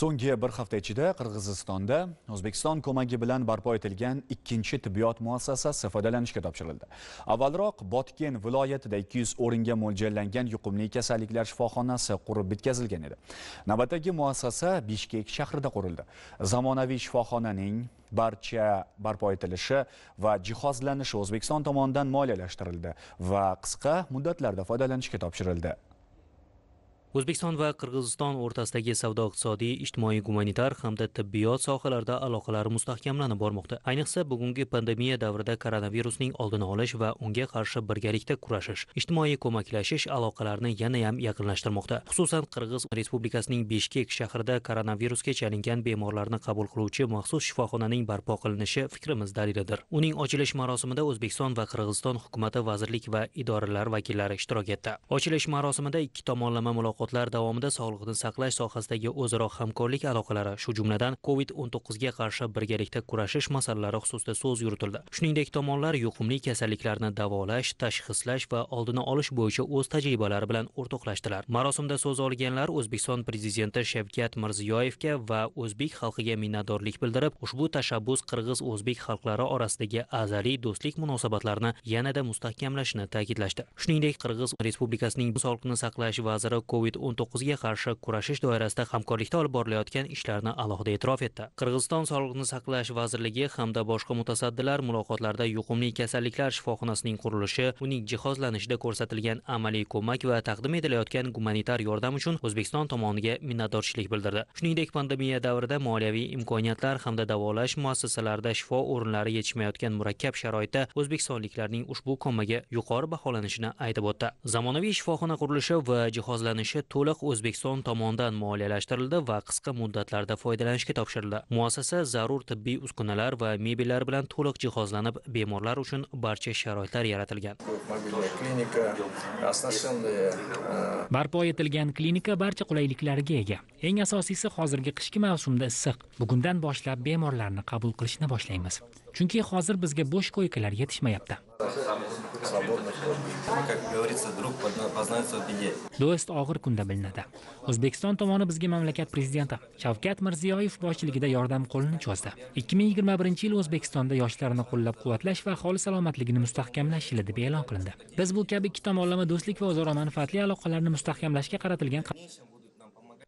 so'nggi bir hafta ichida qirg'izistonda o'zbekiston ko'magi bilan barpo etilgan ikkinchi tibbiyot muassasasi foydalanishga topshirildi avvalroq botken viloyatida 200 o'ringa mo'ljallangan yuqumli kasalliklar shifoxonasi qurib bitkazilgan edi navbatdagi muassasa bishkek shahrida qurildi zamonaviy shifoxonaning barcha barpo etilishi va jihozlanishi o'zbekiston tomonidan moliyalashtirildi va qisqa muddatlarda foydalanishga topshirildi o'zbekiston va qirg'iziston o'rtasidagi savdo iqtisodiy ijtimoiy gumanitar hamda tibbiyot sohalarida aloqalar mustahkamlanib bormoqda ayniqsa bugungi pandemiya davrida koronavirusning oldini olish va unga qarshi birgalikda kurashish ijtimoiy ko'maklashish aloqalarini yanayam yaqinlashtirmoqda xususan qirg'iz respublikasining bishkek shahrida koronavirusga chalingan bemorlarni qabul qiluvchi maxsus shifoxonaning barpo qilinishi fikrimiz dalilidir uning ochilish marosimida o'zbekiston va qirg'iziston hukumati vazirlik va idoralar vakillari ishtirok etdi ochilish marosimida ikki tomonlama muloqot muloqotlar davomida sog'liqni saqlash sohasidagi o'zaro hamkorlik aloqalari shu jumladan covid 19 ga qarshi birgalikda kurashish masalalari xususida so'z yuritildi shuningdek tomonlar yuqumli kasalliklarni davolash tashxislash va oldini olish bo'yicha o'z tajribalari bilan o'rtoqlashdilar marosimda so'z olganlar o'zbekiston prezidenti shavkat mirziyoyevga va o'zbek xalqiga minnatdorlik bildirib ushbu tashabbus qirg'iz o'zbek xalqlari orasidagi azaliy do'stlik munosabatlarini yanada mustahkamlashni ta'kidlashdi shuningdek qirg'iz respublikasining sog'liqni saqlash vaziri covid covid 19 ga qarshi kurashish doirasida hamkorlikda olib borilayotgan ishlarni alohida e'tirof etdi qirg'iziston sog'liqni saqlash vazirligi hamda boshqa mutasaddilar muloqotlarda yuqumli kasalliklar shifoxonasining qurilishi uning jihozlanishida ko'rsatilgan amaliy ko'mak va taqdim etilayotgan gumanitar yordam uchun o'zbekiston tomoniga minnatdorchilik bildirdi shuningdek pandemiya davrida moliyaviy imkoniyatlar hamda davolash muassasalarida shifo o'rinlari yetishmayotgan murakkab sharoitda o'zbekistonliklarning ushbu ko'magi yuqori baholanishini aytib o'tdi zamonaviy shifoxona qurilishi va jihozlanishi to'liq o'zbekiston tomonidan moliyalashtirildi va qisqa muddatlarda foydalanishga topshirildi muassasa zarur tibbiy uskunalar va mebellar bilan to'liq jihozlanib bemorlar uchun barcha sharoitlar yaratilgan barpo etilgan klinika barcha qulayliklarga ega eng asosiysi hozirgi qishki mavsumda issiq bugundan boshlab bemorlarni qabul qilishni boshlaymiz chunki hozir bizga bo'sh koykalar yetishmayapti свободных. Как говорится, друг познается в беде. Do'st og'ir kunda bilinadi. O'zbekiston tomoni bizga mamlakat prezidenti Shavkat Mirziyoyev boshchiligida yordam qo'lini cho'zdi. 2021 yil O'zbekistonda yoshlarni qo'llab-quvvatlash va aholi salomatligini mustahkamlash yili deb e'lon qilindi. Biz bu kabi ikki tomonlama do'stlik va o'zaro manfaatli aloqalarni mustahkamlashga qaratilgan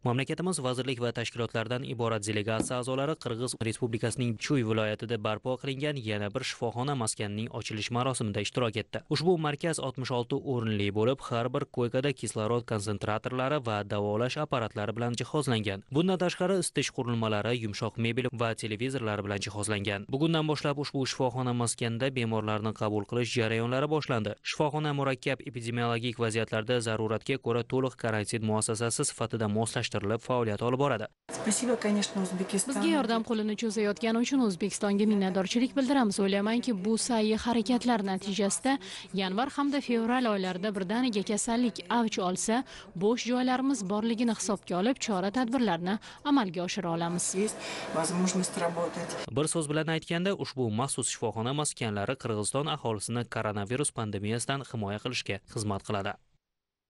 mamlakatimiz vazirlik va tashkilotlardan iborat delegatsiya a'zolari qirg'iz respublikasining chuy viloyatida barpo qilingan yana bir shifoxona maskanining ochilish marosimida ishtirok etdi ushbu markaz 66 o'rinli bo'lib har bir koykada kislorod konsentratorlari va davolash apparatlari bilan jihozlangan bundan tashqari isitish qurilmalari yumshoq mebel va televizorlar bilan jihozlangan bugundan boshlab ushbu shifoxona maskanida bemorlarni qabul qilish jarayonlari boshlandi shifoxona murakkab epidemiologik vaziyatlarda zaruratga ko'ra to'liq karantin muassasasi sifatida moslash rejalashtirilib faoliyat olib boradi спасибо конечно o'zbekiston bizga yordam qo'lini cho'zayotgani uchun o'zbekistonga minnatdorchilik bildiramiz o'ylaymanki bu sa'yi harakatlar natijasida yanvar hamda fevral oylarida birdaniga kasallik avj olsa bo'sh joylarimiz borligini hisobga olib chora tadbirlarni amalga oshira olamiz bir so'z bilan aytganda ushbu maxsus shifoxona maskanlari qirg'iziston aholisini koronavirus pandemiyasidan himoya qilishga xizmat qiladi